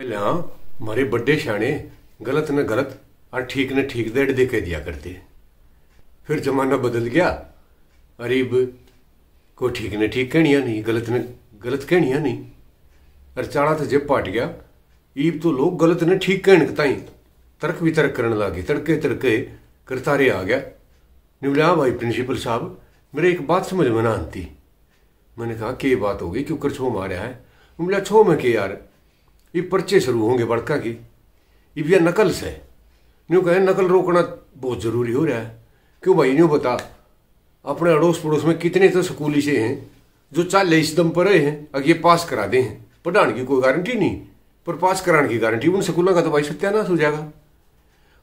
पहला मारे बड़े शाने गलत न गलत और ठीक न ठीक दे दे के दिया करते फिर जमाना बदल गया अरीब को ठीक न ठीक कहनिया नहीं गलत न गलत कहनिया नहीं अरे चाड़ा तो जब पाट गया ईब तो लोग गलत न ठीक कह ताई तर्क भी तर्क करने लगे तड़के तड़के करतारे आ गया निबला भाई प्रिंसिपल साहब मेरे एक बात समझ में ना आती मैंने कहा कि बात होगी क्यों कर छो मारा है बोला छो में के यार ये पर्चे शुरू होंगे बड़का की ये भैया नकल से न्यू कहे नकल रोकना बहुत ज़रूरी हो रहा है क्यों भाई न्यू बता अपने अड़ोस पड़ोस में कितने तो स्कूल से हैं जो चाल इस दम पर हैं अगर ये पास करा दे पढ़ाने की कोई गारंटी नहीं पर पास कराने की गारंटी उन स्कूलों का तो भाई सत्यानाश हो जाएगा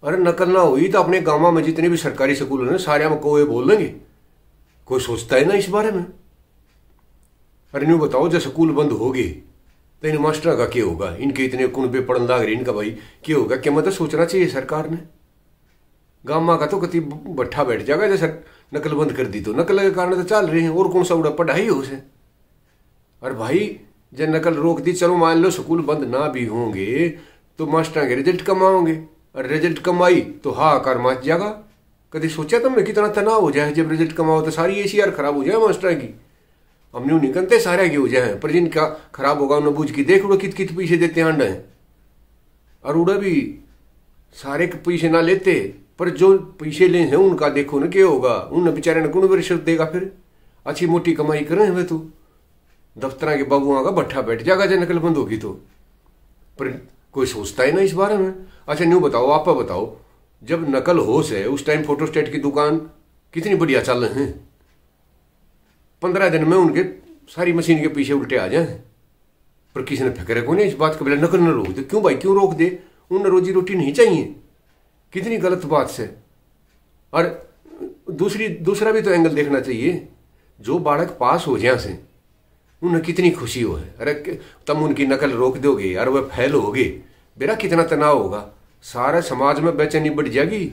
अरे नकल ना हुई तो अपने गाँव में जितने भी सरकारी स्कूल हैं सारे हम कोई बोल देंगे कोई सोचता है ना इस बारे में अरे न्यू बताओ जब स्कूल बंद होगी तो इन मास्टरों का क्या होगा इनके इतने कुणबे पढ़न लाग रहे इनका भाई क्या होगा क्या मतलब सोचना चाहिए सरकार ने गामा का तो कति भट्ठा बैठ जाएगा जैसे नकल बंद कर दी तो नकल के कारण तो चल रहे हैं और कौन सा उड़ा पढ़ाई हो उसे और भाई जब नकल रोक दी चलो मान लो स्कूल बंद ना भी होंगे तो मास्टर के रिजल्ट कम आओगे और रिजल्ट कम आई तो हाकार मच जाएगा कभी सोचा तुमने कितना तनाव हो जाए जब रिजल्ट कम आओ तो सारी ए सी आर खराब हो जाए मास्टर की हमने उन्हीं कंते सारे की वजह है पर जिनका खराब होगा उन्हें बूझ की देख उड़ो कित कित पीछे देते हंड हैं और उड़ा भी सारे के पीछे ना लेते पर जो पीछे ले हैं उनका देखो ना क्या होगा उन बेचारे ने कौन रिश्वत देगा फिर अच्छी मोटी कमाई करें हमें तो दफ्तर के बाबू का भट्ठा बैठ जाएगा जब नकल बंद होगी तो पर कोई सोचता ही ना इस बारे में अच्छा न्यू बताओ आप बताओ जब नकल होश है उस टाइम फोटोस्टेट की दुकान कितनी बढ़िया चल रहे हैं पंद्रह दिन में उनके सारी मशीन के पीछे उल्टे आ जाए पर किसी ने फिक्र को नहीं इस बात को बोले नकल न रोक दे क्यों भाई क्यों रोक दे उन्हें रोजी रोटी नहीं चाहिए कितनी गलत बात से और दूसरी दूसरा भी तो एंगल देखना चाहिए जो बाढ़ पास हो जाए से उन्हें कितनी खुशी हो है अरे तुम उनकी नकल रोक दोगे और वह फैल होगे बेरा कितना तनाव होगा सारे समाज में बेचैनी बढ़ जाएगी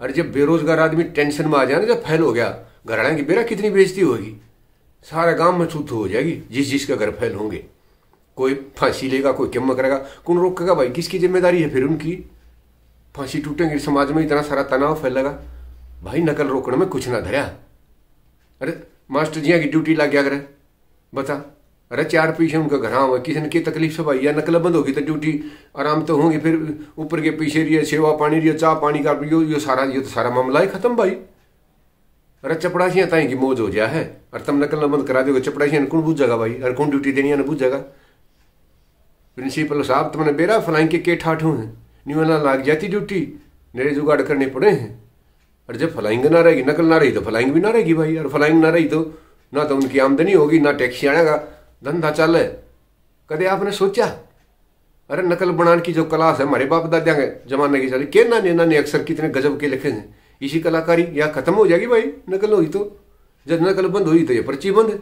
और जब बेरोजगार आदमी टेंशन में आ जाए ना तो जब फैल हो गया घर आएंगे बेरा कितनी बेजती होगी सारा गांव में छूत हो जाएगी जिस जिस का घर फैल होंगे कोई फांसी लेगा कोई किम करेगा कौन रोकेगा भाई किसकी जिम्मेदारी है फिर उनकी फांसी टूटेंगे समाज में इतना सारा तनाव फैलेगा भाई नकल रोकने में कुछ ना धरा अरे मास्टर जिया की ड्यूटी ला गया करे बता अरे चार पीछे उनका घर हुआ किसी ने की तकलीफ से भाई या नकल बंद होगी तो ड्यूटी आराम तो होंगी फिर ऊपर के पीछे रही सेवा पानी रही चाह पानी का यो यो सारा ये तो सारा मामला ही खत्म भाई अरे चपड़ाशियाँ ताई की मौज हो जा है अरे तुम नकल बंद करा दोगे चपड़ाशियाँ कौन बूझेगा भाई अरे कौन ड्यूटी देनी है ना बूझेगा प्रिंसिपल साहब तुमने तो बेरा फलाई के के ठाठू हैं न्यू ना लाग जाती ड्यूटी मेरे जुगाड़ करने पड़े हैं और जब फलाइंग ना रहेगी नकल ना रही तो फलाइंग भी ना रहेगी भाई और फलाइंग ना रही तो ना तो उनकी आमदनी होगी ना टैक्सी आएगा धंधा चल है कदे आपने सोचा अरे नकल बनाने की जो क्लास है हमारे बाप दादा के जमाने की चली के ना ने अक्सर कितने गजब के लिखे हैं इसी कलाकारी यहाँ खत्म हो जाएगी भाई नकल हुई तो जब नकल बंद हुई तो ये पर्ची बंद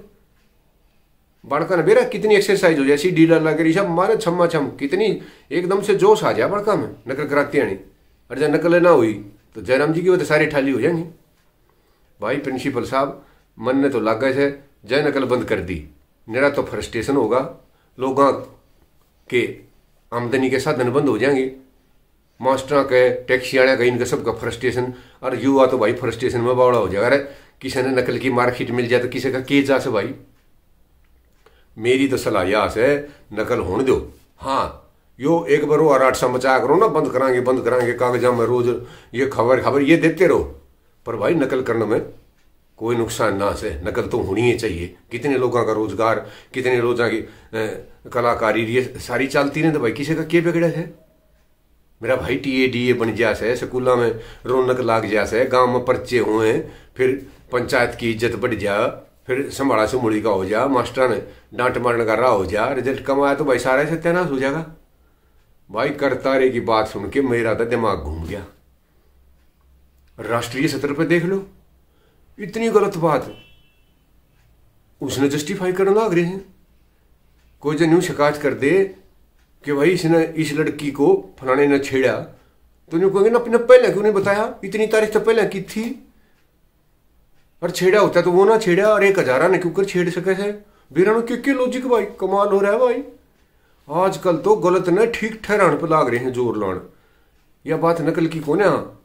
बड़का ना बेरा कितनी एक्सरसाइज हो जाए डी डाला करी सब मारे छम्मा छम कितनी एकदम से जोश आ जाए बड़का में नकल कराती आनी और जब नकल ना हुई तो जयराम जी की वो तो सारी ठाली हो जाएंगी भाई प्रिंसिपल साहब मन ने तो लागे है जय नकल बंद कर दी मेरा तो फ्रस्ट्रेशन होगा लोग के आमदनी के साधन बंद हो जाएंगे मास्टर के टैक्सी आने कहीं इनका सबका फ्रस्ट्रेशन और युवा तो भाई फ्रस्ट्रेशन में बावड़ा हो जाएगा अरे किसी ने नकल की मार्केट मिल जाए तो किसी का के जा से भाई मेरी तो सलाह यह से नकल होने दो हाँ यो एक बार और आठ मचा करो ना बंद करांगे बंद कराएंगे कागजा में रोज ये खबर खबर ये देते रहो पर भाई नकल करने में कोई नुकसान ना से नकल तो होनी ही चाहिए कितने लोगों का रोजगार कितने रोजा की कलाकारी ये सारी चलती रहे तो भाई किसी का के बिगड़ा है मेरा भाई टी ए डी ए बन जा स्कूलों में रौनक लाग जासे गांव में पर्चे हुए फिर पंचायत की इज्जत बढ़ जा फिर संभाला सुमड़ी का हो जा मास्टर ने डांट मारने का रहा हो जा रिजल्ट कम आया तो भाई सारा सत्यानाश हो जाएगा भाई करतारे की बात सुन के मेरा तो दिमाग घूम गया राष्ट्रीय स्तर पर देख लो इतनी गलत बात उसने जस्टिफाई करना लग रहे हैं कोई जो न्यू शिकायत कर दे कि भाई इसने इस लड़की को फलाने ने छेड़ा तो उन्हें कहेंगे ना अपने पहले क्यों नहीं बताया इतनी तारीख तो पहले की थी और छेड़ा होता तो वो ना छेड़ा और एक हजारा ने क्यों कर छेड़ सके थे बिना क्यों क्यों लॉजिक भाई कमाल हो रहा है भाई आजकल तो गलत ने ठीक ठहराने पर लाग रहे हैं जोर लाण यह बात नकल की कौन है